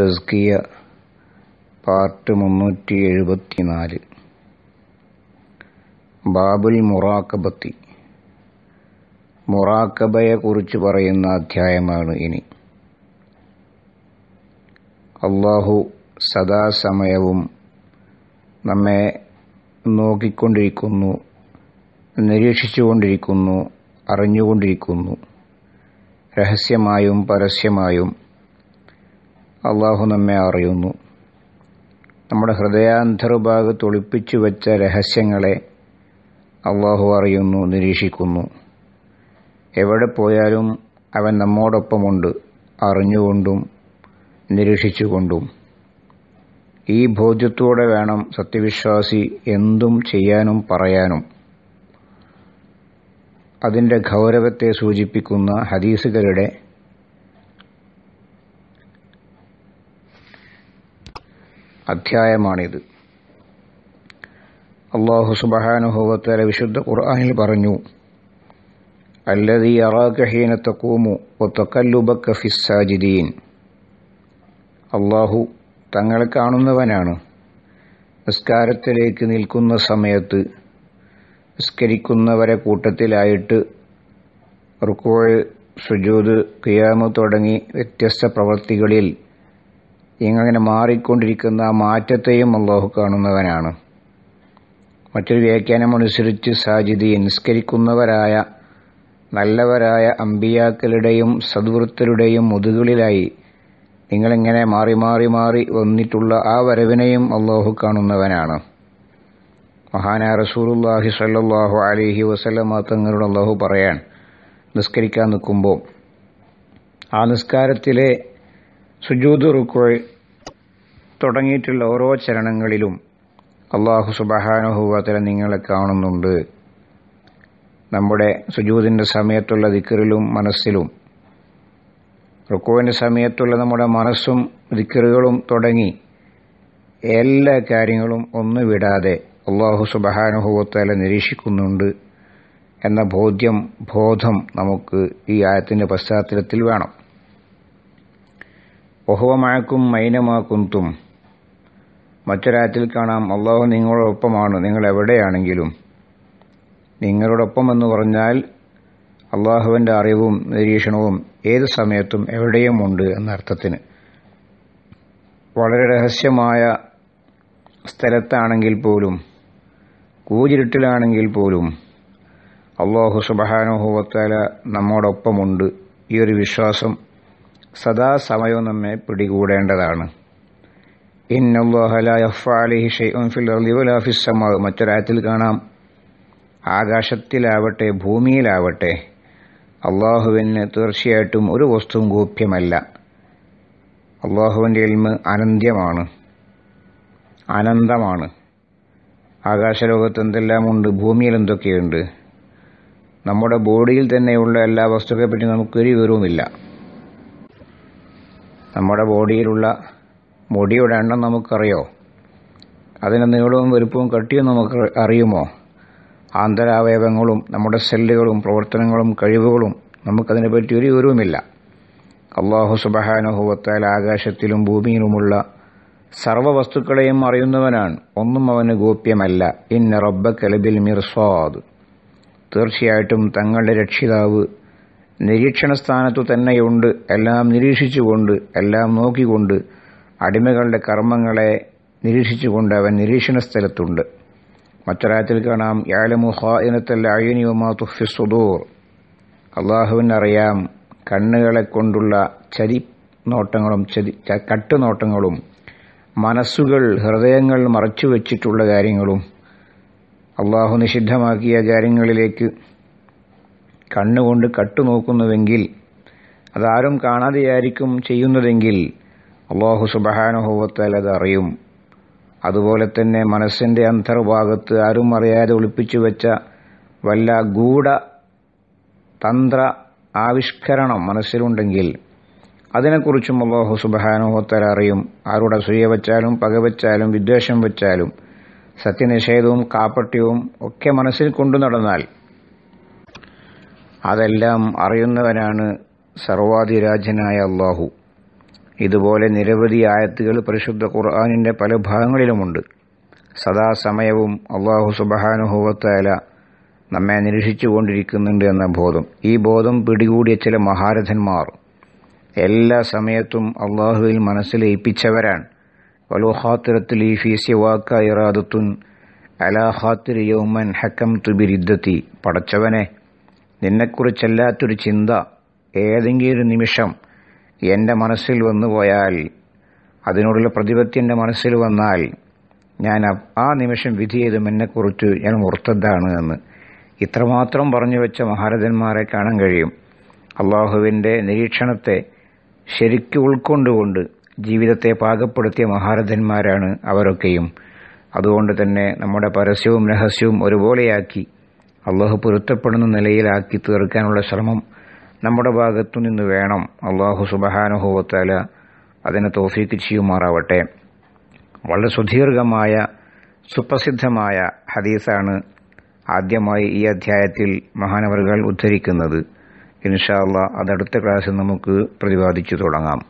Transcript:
തസ്കിയ part മുന്നൂറ്റി നാല് ബാബുൽ മുറാക്കബത്തി മുറാക്കബയെക്കുറിച്ച് പറയുന്ന അധ്യായമാണ് ഇനി അള്ളാഹു സദാസമയവും നമ്മെ നോക്കിക്കൊണ്ടിരിക്കുന്നു നിരീക്ഷിച്ചുകൊണ്ടിരിക്കുന്നു അറിഞ്ഞുകൊണ്ടിരിക്കുന്നു രഹസ്യമായും പരസ്യമായും അള്ളാഹു നമ്മെ അറിയുന്നു നമ്മുടെ ഹൃദയാന്തർഭാഗത്ത് ഒളിപ്പിച്ചു വെച്ച രഹസ്യങ്ങളെ അള്ളാഹു അറിയുന്നു നിരീക്ഷിക്കുന്നു എവിടെ പോയാലും അവൻ നമ്മോടൊപ്പമുണ്ട് അറിഞ്ഞുകൊണ്ടും നിരീക്ഷിച്ചുകൊണ്ടും ഈ ബോധ്യത്തോടെ വേണം സത്യവിശ്വാസി എന്തും ചെയ്യാനും പറയാനും അതിൻ്റെ ഗൗരവത്തെ സൂചിപ്പിക്കുന്ന ഹദീസുകളുടെ അധ്യായമാണിത് അള്ളാഹു സുബഹാനുഭവത്തല വിശുദ്ധ ഖുർആാനിൽ പറഞ്ഞു അല്ലതി അറാഖഹീന ഒത്തക്കല്ലുബക്ക ഫിസ്സാജിദീൻ അള്ളാഹു തങ്ങളെ കാണുന്നവനാണ് നിസ്കാരത്തിലേക്ക് നിൽക്കുന്ന സമയത്ത് നിസ്കരിക്കുന്നവരെ കൂട്ടത്തിലായിട്ട് റുക്കോഴ് സുജൂത് കിയാമു തുടങ്ങി വ്യത്യസ്ത പ്രവൃത്തികളിൽ ഇങ്ങനെ മാറിക്കൊണ്ടിരിക്കുന്ന ആ മാറ്റത്തെയും അള്ളാഹു കാണുന്നവനാണ് മറ്റൊരു വ്യാഖ്യാനമനുസരിച്ച് സാജിദി നിസ്കരിക്കുന്നവരായ നല്ലവരായ അമ്പിയാക്കളുടെയും സദ്വൃത്തരുടെയും മുതുകളിലായി നിങ്ങളിങ്ങനെ മാറി മാറി മാറി വന്നിട്ടുള്ള ആ വരവിനെയും അള്ളാഹു കാണുന്നവനാണ് മഹാന റസൂറുല്ലാഹി സല്ലാഹു അലഹി വസല്ലമ തങ്ങളുടെ അള്ളാഹു പറയാൻ നിസ്കരിക്കാൻ നിൽക്കുമ്പോൾ ആ നിസ്കാരത്തിലെ സുജൂദ് റുക്കോയ് തുടങ്ങിയിട്ടുള്ള ഓരോ ചരണങ്ങളിലും അള്ളാഹു സുബഹാനുഭൂവത്തിൽ നിങ്ങളെ കാണുന്നുണ്ട് നമ്മുടെ സുജൂദിൻ്റെ സമയത്തുള്ള ദിക്കറിലും മനസ്സിലും റുക്കോവിൻ്റെ സമയത്തുള്ള നമ്മുടെ മനസ്സും ദിക്കറുകളും തുടങ്ങി എല്ലാ കാര്യങ്ങളും ഒന്നു വിടാതെ അള്ളാഹു സുബഹാനുഭൂവത്താലെ നിരീക്ഷിക്കുന്നുണ്ട് എന്ന ബോധ്യം ബോധം നമുക്ക് ഈ ആയത്തിൻ്റെ പശ്ചാത്തലത്തിൽ വേണം ഒഹുവമഴക്കും മൈനമാക്കുന്തും മറ്റൊരാറ്റിൽ കാണാം അള്ളാഹു നിങ്ങളോടൊപ്പമാണ് നിങ്ങൾ എവിടെയാണെങ്കിലും നിങ്ങളോടൊപ്പം എന്ന് പറഞ്ഞാൽ അള്ളാഹുവിൻ്റെ അറിവും നിരീക്ഷണവും ഏത് സമയത്തും എവിടെയുമുണ്ട് എന്നർത്ഥത്തിന് വളരെ രഹസ്യമായ സ്ഥലത്താണെങ്കിൽ പോലും കൂചിരുട്ടിലാണെങ്കിൽ പോലും അള്ളാഹു സുബഹാനുഭവത്താല നമ്മോടൊപ്പമുണ്ട് ഈ ഒരു വിശ്വാസം സദാസമയവും നമ്മെ പിടികൂടേണ്ടതാണ് മറ്റൊരായത്തിൽ കാണാം ആകാശത്തിലാവട്ടെ ഭൂമിയിലാവട്ടെ അള്ളാഹുവിന് തീർച്ചയായിട്ടും ഒരു വസ്തുവും ഗോപ്യമല്ല അള്ളാഹുവിൻ്റെ എൽമ് അനന്ത്യമാണ് അനന്തമാണ് ആകാശലോകത്ത് എന്തെല്ലാമുണ്ട് ഭൂമിയിൽ എന്തൊക്കെയുണ്ട് നമ്മുടെ ബോഡിയിൽ തന്നെയുള്ള എല്ലാ വസ്തുക്കളെ പറ്റി നമുക്കൊരു വിവരവുമില്ല നമ്മുടെ ബോഡിയിലുള്ള മുടിയുടെ എണ്ണം നമുക്കറിയോ അതിന് നീളവും വലുപ്പവും കട്ടിയും നമുക്ക് അറിയുമോ ആന്തരാവയവങ്ങളും നമ്മുടെ സെല്ലുകളും പ്രവർത്തനങ്ങളും കഴിവുകളും പറ്റി ഒരു വിവരവുമില്ല അള്ളാഹു സുബഹാനുഹൂവത്താൽ ആകാശത്തിലും ഭൂമിയിലുമുള്ള സർവ്വ വസ്തുക്കളെയും അറിയുന്നവനാണ് ഒന്നും അവന് ഗോപ്യമല്ല ഇന്ന റബ്ബ കലബിൽ മിർസാദ് തീർച്ചയായിട്ടും തങ്ങളുടെ രക്ഷിതാവ് നിരീക്ഷണസ്ഥാനത്തു തന്നെയുണ്ട് എല്ലാം നിരീക്ഷിച്ചുകൊണ്ട് എല്ലാം നോക്കിക്കൊണ്ട് അടിമകളുടെ കർമ്മങ്ങളെ നിരീക്ഷിച്ചുകൊണ്ട് അവൻ നിരീക്ഷണ സ്ഥലത്തുണ്ട് മറ്റൊരാത്തിൽ കാണാം യാലമുഹ ഇനത്തല്ല അള്ളാഹുവിൻ അറിയാം കണ്ണുകളെ കൊണ്ടുള്ള ചരി നോട്ടങ്ങളും ചതി കട്ടുനോട്ടങ്ങളും മനസ്സുകൾ ഹൃദയങ്ങൾ മറച്ചു വച്ചിട്ടുള്ള കാര്യങ്ങളും അള്ളാഹു നിഷിദ്ധമാക്കിയ കാര്യങ്ങളിലേക്ക് കണ്ണുകൊണ്ട് കട്ടുനോക്കുന്നുവെങ്കിൽ അതാരും കാണാതെയായിരിക്കും ചെയ്യുന്നതെങ്കിൽ അള്ളാഹു സുബഹാനുഭവത്താൽ അത് അറിയും അതുപോലെ തന്നെ മനസ്സിൻ്റെ അന്തർഭാഗത്ത് ആരും അറിയാതെ ഒളിപ്പിച്ചു വെച്ച വല്ല ഗൂഢ തന്ത്ര ആവിഷ്കരണം മനസ്സിലുണ്ടെങ്കിൽ അതിനെക്കുറിച്ചും അള്ളാഹു സുബഹാനുഭവത്താൽ അറിയും ആരുടെ സൂയ വച്ചാലും വച്ചാലും വിദ്വേഷം വച്ചാലും സത്യനിഷേധവും കാപ്പട്യവും ഒക്കെ മനസ്സിൽ കൊണ്ടു നടന്നാൽ അതെല്ലാം അറിയുന്നവനാണ് സർവാധിരാജനായ അള്ളാഹു ഇതുപോലെ നിരവധി ആയത്തുകൾ പരിശുദ്ധ ഖുർആാനിൻ്റെ പല ഭാഗങ്ങളിലുമുണ്ട് സദാസമയവും അള്ളാഹു സുബഹാനുഭവത്തായ നമ്മെ നിരീക്ഷിച്ചു എന്ന ബോധം ഈ ബോധം പിടികൂടിയ ചില മഹാരഥന്മാർ എല്ലാ സമയത്തും അള്ളാഹുവിൽ മനസ്സിൽ ഏൽപ്പിച്ചവരാണ് വലുഹാത്തിരത്തിൽ ഈ ഫീസി വാക്ക ഇറാദത്തുൻ അലാഹാത്തിരി യൗമൻ ഹക്കം തുബിരിദ്ധത്തി പടച്ചവനെ നിന്നെക്കുറിച്ചല്ലാത്തൊരു ചിന്ത ഏതെങ്കിലും നിമിഷം എൻ്റെ മനസ്സിൽ വന്നു പോയാൽ അതിനോടുള്ള പ്രതിപത്തി എൻ്റെ മനസ്സിൽ വന്നാൽ ഞാൻ ആ നിമിഷം വിധി ചെയ്തും എന്നെക്കുറിച്ച് ഞാൻ ഓർത്തതാണ് എന്ന് ഇത്രമാത്രം പറഞ്ഞു വെച്ച മഹാരഥന്മാരെ കാണാൻ കഴിയും അള്ളാഹുവിൻ്റെ നിരീക്ഷണത്തെ ശരിക്ക് ഉൾക്കൊണ്ടുകൊണ്ട് ജീവിതത്തെ പാകപ്പെടുത്തിയ മഹാരഥന്മാരാണ് അവരൊക്കെയും അതുകൊണ്ട് തന്നെ നമ്മുടെ പരസ്യവും രഹസ്യവും ഒരുപോലെയാക്കി അള്ളാഹു പൊരുത്തപ്പെടുന്ന നിലയിലാക്കി തീർക്കാനുള്ള ശ്രമം നമ്മുടെ ഭാഗത്തു നിന്ന് വേണം അള്ളാഹു സുബഹാനുഭവത്താല അതിനെ തോഫീക്ക് ചെയ്യുമാറാവട്ടെ വളരെ സുദീർഘമായ സുപ്രസിദ്ധമായ ഹദീസാണ് ആദ്യമായി ഈ അധ്യായത്തിൽ മഹാനവറുകൾ ഉദ്ധരിക്കുന്നത് ഇൻഷാല്ല അതടുത്ത ക്ലാസ്സിൽ നമുക്ക് പ്രതിപാദിച്ചു തുടങ്ങാം